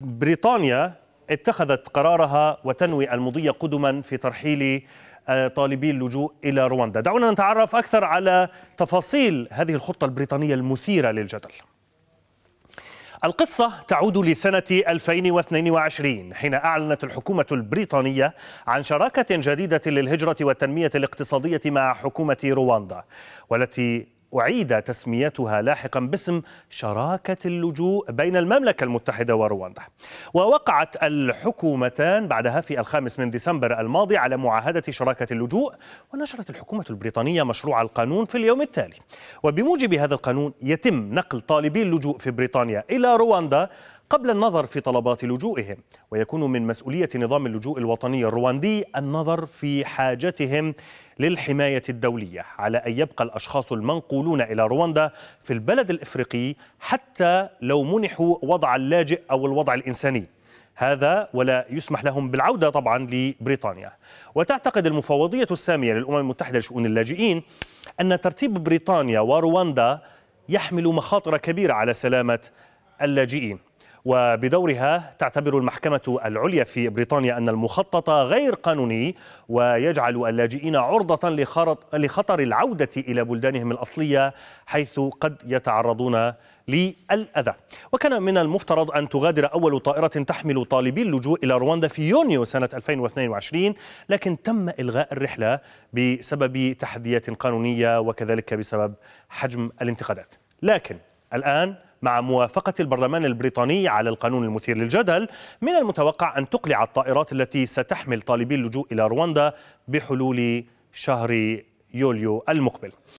بريطانيا اتخذت قرارها وتنوي المضي قدما في ترحيل آه، طالبي اللجوء الى رواندا. دعونا نتعرف اكثر على تفاصيل هذه الخطه البريطانيه المثيره للجدل. القصة تعود لسنة 2022 حين أعلنت الحكومة البريطانية عن شراكة جديدة للهجرة والتنمية الاقتصادية مع حكومة رواندا والتي أعيد تسميتها لاحقا باسم شراكة اللجوء بين المملكة المتحدة ورواندا ووقعت الحكومتان بعدها في الخامس من ديسمبر الماضي على معاهدة شراكة اللجوء ونشرت الحكومة البريطانية مشروع القانون في اليوم التالي وبموجب هذا القانون يتم نقل طالبي اللجوء في بريطانيا إلى رواندا قبل النظر في طلبات لجوئهم ويكون من مسؤولية نظام اللجوء الوطني الرواندي النظر في حاجتهم للحماية الدولية على أن يبقى الأشخاص المنقولون إلى رواندا في البلد الإفريقي حتى لو منحوا وضع اللاجئ أو الوضع الإنساني هذا ولا يسمح لهم بالعودة طبعا لبريطانيا وتعتقد المفوضية السامية للأمم المتحدة لشؤون اللاجئين أن ترتيب بريطانيا ورواندا يحمل مخاطر كبيرة على سلامة اللاجئين وبدورها تعتبر المحكمة العليا في بريطانيا أن المخطط غير قانوني ويجعل اللاجئين عرضة لخطر العودة إلى بلدانهم الأصلية حيث قد يتعرضون للأذى وكان من المفترض أن تغادر أول طائرة تحمل طالبي اللجوء إلى رواندا في يونيو سنة 2022 لكن تم إلغاء الرحلة بسبب تحديات قانونية وكذلك بسبب حجم الانتقادات لكن الآن مع موافقة البرلمان البريطاني على القانون المثير للجدل من المتوقع أن تقلع الطائرات التي ستحمل طالبي اللجوء إلى رواندا بحلول شهر يوليو المقبل